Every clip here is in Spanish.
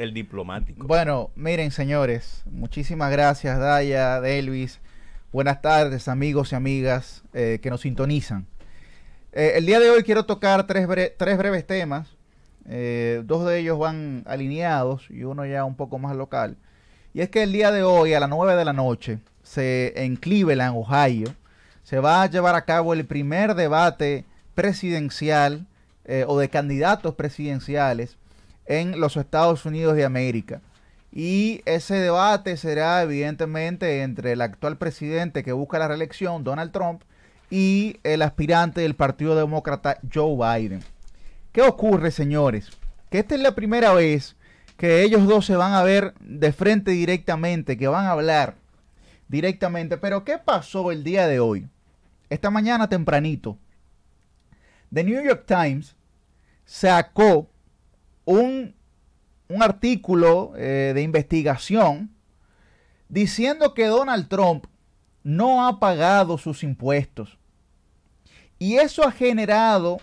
el diplomático. Bueno, miren, señores, muchísimas gracias, Daya, Delvis. Buenas tardes, amigos y amigas eh, que nos sintonizan. Eh, el día de hoy quiero tocar tres, tres breves temas. Eh, dos de ellos van alineados y uno ya un poco más local. Y es que el día de hoy, a las 9 de la noche, se, en Cleveland, Ohio, se va a llevar a cabo el primer debate presidencial o de candidatos presidenciales en los Estados Unidos de América. Y ese debate será evidentemente entre el actual presidente que busca la reelección, Donald Trump, y el aspirante del Partido Demócrata, Joe Biden. ¿Qué ocurre, señores? Que esta es la primera vez que ellos dos se van a ver de frente directamente, que van a hablar directamente. Pero ¿qué pasó el día de hoy? Esta mañana tempranito, The New York Times sacó un, artículo eh, de investigación diciendo que Donald Trump no ha pagado sus impuestos. Y eso ha generado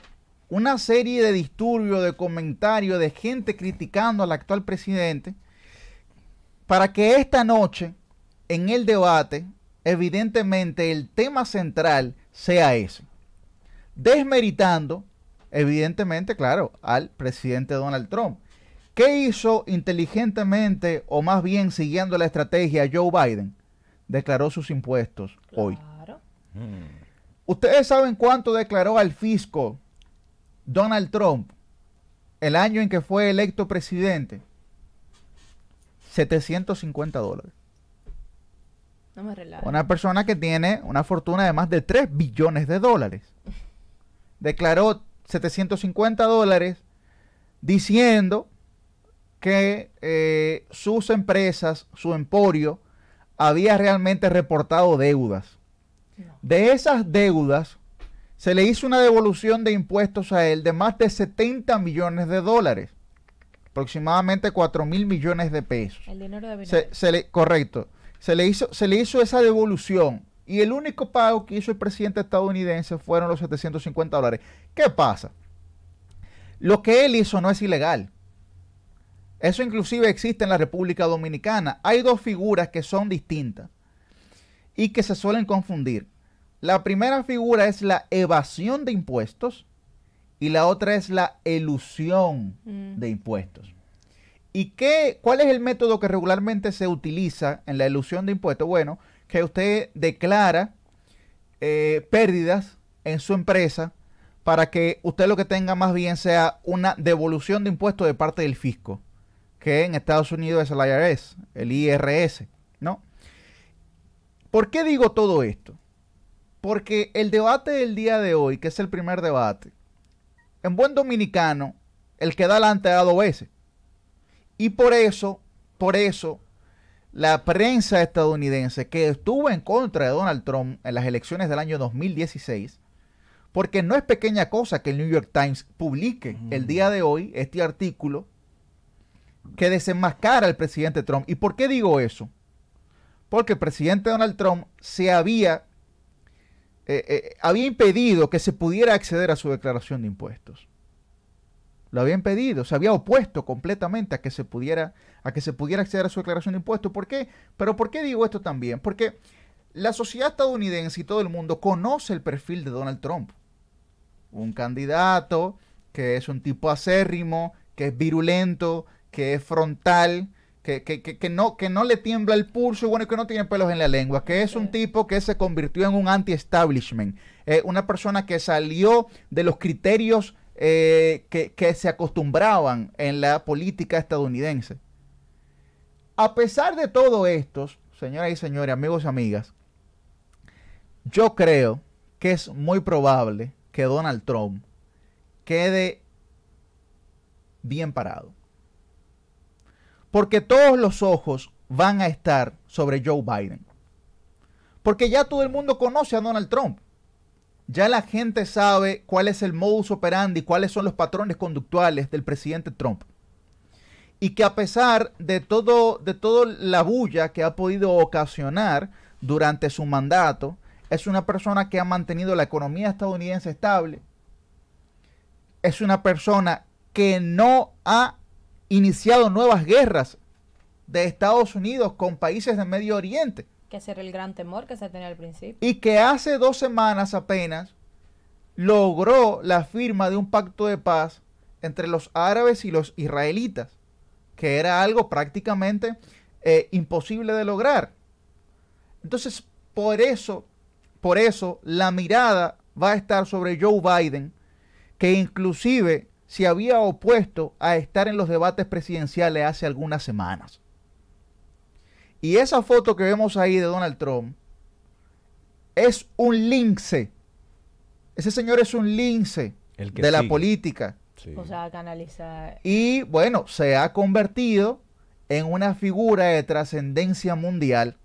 una serie de disturbios, de comentarios, de gente criticando al actual presidente, para que esta noche, en el debate, evidentemente el tema central sea ese, desmeritando evidentemente, claro, al presidente Donald Trump. ¿Qué hizo inteligentemente o más bien siguiendo la estrategia Joe Biden? Declaró sus impuestos hoy. Mm. ¿Ustedes saben cuánto declaró al fisco Donald Trump el año en que fue electo presidente? 750 dólares. No me Una persona que tiene una fortuna de más de 3 billones de dólares. Declaró 750 dólares diciendo que eh, sus empresas, su emporio, había realmente reportado deudas. De esas deudas, se le hizo una devolución de impuestos a él de más de 70 millones de dólares, aproximadamente 4 mil millones de pesos. El dinero de se, correcto. Se le, hizo, se le hizo esa devolución y el único pago que hizo el presidente estadounidense fueron los 750 dólares. ¿Qué pasa? Lo que él hizo no es ilegal. Eso inclusive existe en la República Dominicana. Hay dos figuras que son distintas y que se suelen confundir. La primera figura es la evasión de impuestos y la otra es la elusión mm. de impuestos. ¿Y qué, cuál es el método que regularmente se utiliza en la elusión de impuestos? Bueno, que usted declara eh, pérdidas en su empresa para que usted lo que tenga más bien sea una devolución de impuestos de parte del fisco, que en Estados Unidos es el IRS, el IRS, ¿no? ¿Por qué digo todo esto? Porque el debate del día de hoy, que es el primer debate, en buen dominicano, el que da adelante ha dos veces. Y por eso, por eso, la prensa estadounidense que estuvo en contra de Donald Trump en las elecciones del año 2016, porque no es pequeña cosa que el New York Times publique el día de hoy este artículo que desenmascara al presidente Trump. ¿Y por qué digo eso? Porque el presidente Donald Trump se había, eh, eh, había impedido que se pudiera acceder a su declaración de impuestos lo habían pedido. se había opuesto completamente a que se pudiera, a que se pudiera acceder a su declaración de impuestos. ¿Por qué? Pero ¿por qué digo esto también? Porque la sociedad estadounidense y todo el mundo conoce el perfil de Donald Trump. Un candidato que es un tipo acérrimo, que es virulento, que es frontal, que, no, que no le tiembla el pulso y bueno, que no tiene pelos en la lengua, que es un tipo que se convirtió en un anti-establishment, eh, una persona que salió de los criterios eh, que, que se acostumbraban en la política estadounidense. A pesar de todo esto, señoras y señores, amigos y amigas, yo creo que es muy probable que Donald Trump quede bien parado. Porque todos los ojos van a estar sobre Joe Biden. Porque ya todo el mundo conoce a Donald Trump ya la gente sabe cuál es el modus operandi, cuáles son los patrones conductuales del presidente Trump. Y que a pesar de todo, de toda la bulla que ha podido ocasionar durante su mandato, es una persona que ha mantenido la economía estadounidense estable. Es una persona que no ha iniciado nuevas guerras de Estados Unidos con países del Medio Oriente que ese era el gran temor que se tenía al principio. Y que hace dos semanas apenas logró la firma de un pacto de paz entre los árabes y los israelitas, que era algo prácticamente eh, imposible de lograr. Entonces, por eso, por eso la mirada va a estar sobre Joe Biden, que inclusive se había opuesto a estar en los debates presidenciales hace algunas semanas. Y esa foto que vemos ahí de Donald Trump es un lince. Ese señor es un lince de la política. O sea, canalizar. Y bueno, se ha convertido en una figura de trascendencia mundial,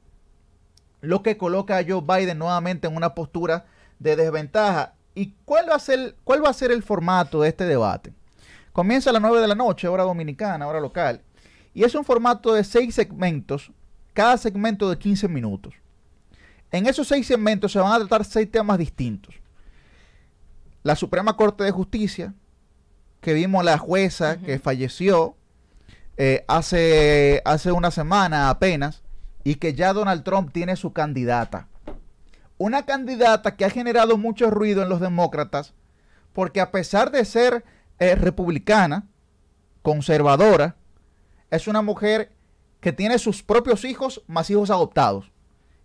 lo que coloca a Joe Biden nuevamente en una postura de desventaja. ¿Y cuál va a ser, cuál va a ser el formato de este debate? Comienza a las 9 de la noche, hora dominicana, hora local, y es un formato de seis segmentos cada segmento de 15 minutos. En esos seis segmentos se van a tratar seis temas distintos. La Suprema Corte de Justicia, que vimos la jueza que falleció eh, hace, hace una semana apenas, y que ya Donald Trump tiene su candidata. Una candidata que ha generado mucho ruido en los demócratas, porque a pesar de ser eh, republicana, conservadora, es una mujer que tiene sus propios hijos más hijos adoptados.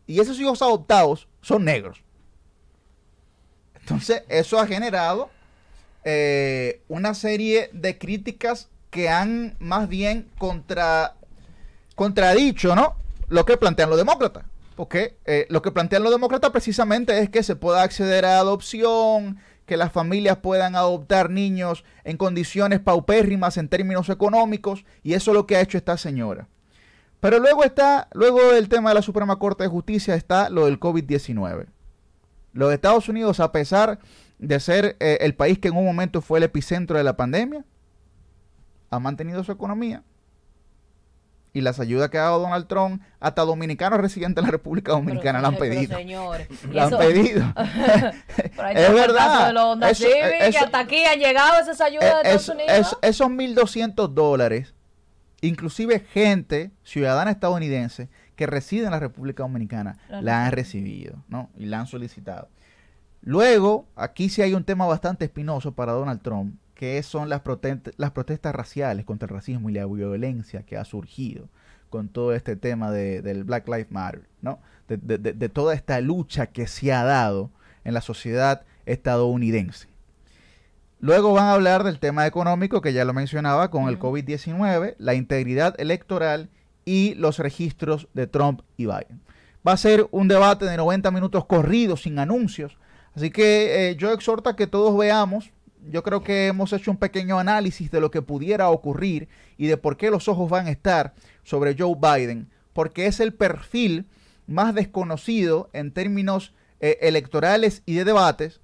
Y esos hijos adoptados son negros. Entonces, eso ha generado eh, una serie de críticas que han más bien contra, contradicho ¿no? lo que plantean los demócratas. Porque eh, lo que plantean los demócratas precisamente es que se pueda acceder a adopción, que las familias puedan adoptar niños en condiciones paupérrimas en términos económicos, y eso es lo que ha hecho esta señora. Pero luego está, luego del tema de la Suprema Corte de Justicia está lo del COVID-19. Los Estados Unidos, a pesar de ser eh, el país que en un momento fue el epicentro de la pandemia, ha mantenido su economía. Y las ayudas que ha dado Donald Trump, hasta dominicanos residentes de la República Dominicana, la han pedido. la han pedido. es verdad. Eso, hasta aquí han llegado esas ayudas de eh, Estados Unidos. esos 1.200 dólares inclusive gente ciudadana estadounidense que reside en la República Dominicana la han recibido, ¿no? Y la han solicitado. Luego, aquí sí hay un tema bastante espinoso para Donald Trump, que son las, protestas, las protestas raciales contra el racismo y la violencia que ha surgido con todo este tema del Black Lives Matter, ¿no? de, de toda esta lucha que se ha dado en la sociedad estadounidense. Luego van a hablar del tema económico que ya lo mencionaba con el COVID-19, la integridad electoral y los registros de Trump y Biden. Va a ser un debate de 90 minutos corridos, sin anuncios. Así que eh, yo exhorto a que todos veamos. Yo creo que hemos hecho un pequeño análisis de lo que pudiera ocurrir y de por qué los ojos van a estar sobre Joe Biden, porque es el perfil más desconocido en términos eh, electorales y de debates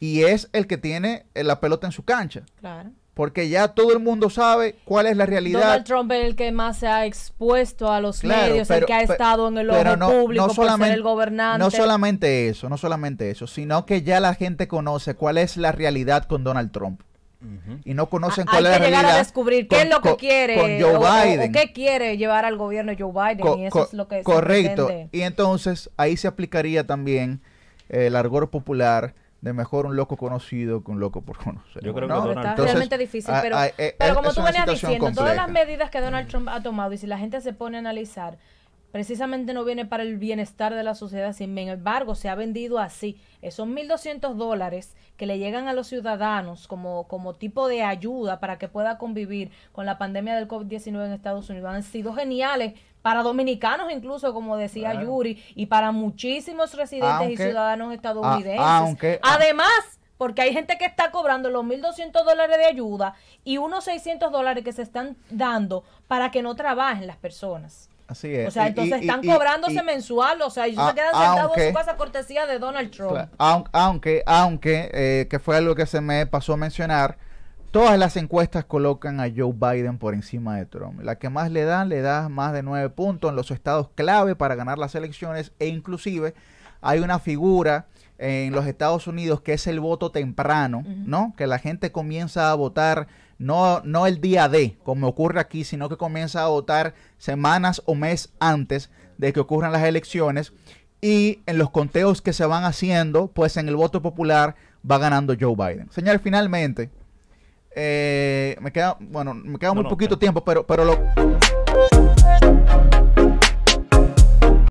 y es el que tiene eh, la pelota en su cancha. Claro. Porque ya todo el mundo sabe cuál es la realidad. Donald Trump es el que más se ha expuesto a los medios, el que ha estado en el orden público el gobernante. No solamente eso, no solamente eso, sino que ya la gente conoce cuál es la realidad con Donald Trump. y no conocen cuál es la realidad. Hay que llegar a descubrir qué es lo que quiere Joe Biden. qué quiere llevar al gobierno Joe Biden y eso es lo que Correcto. y entonces ahí se aplicaría también eh, el argor popular de mejor un loco conocido que un loco por conocer. Yo creo que Donald realmente difícil, ah, pero, ah, eh, eh, como tú venías diciendo, todas las medidas que Donald mm. Trump ha tomado y si la gente se pone a analizar, precisamente no viene para el bienestar de la sociedad, sin embargo se ha vendido así. Esos 1.200 dólares que le llegan a los ciudadanos como, como tipo de ayuda para que pueda convivir con la pandemia del COVID-19 en Estados Unidos han sido geniales para dominicanos incluso, como decía Yuri, y para muchísimos residentes y ciudadanos estadounidenses. Además, porque hay gente que está cobrando los 1.200 dólares de ayuda y unos 600 dólares que se están dando para que no trabajen las personas. Así es. O sea, entonces están cobrándose mensual, o sea, ellos se quedan sentados en cortesía de Donald Trump. aunque, aunque, eh, que fue algo que se me pasó a mencionar, Todas las encuestas colocan a Joe Biden por encima de Trump. La que más le dan, le da más de nueve puntos en los estados clave para ganar las elecciones e inclusive hay una figura en los Estados Unidos que es el voto temprano, ¿no? Que la gente comienza a votar no, no el día D, como ocurre aquí, sino que comienza a votar semanas o mes antes de que ocurran las elecciones y en los conteos que se van haciendo, pues en el voto popular va ganando Joe Biden. Señor, finalmente, eh, me queda, bueno, me queda muy poquito eh. tiempo, pero, pero lo...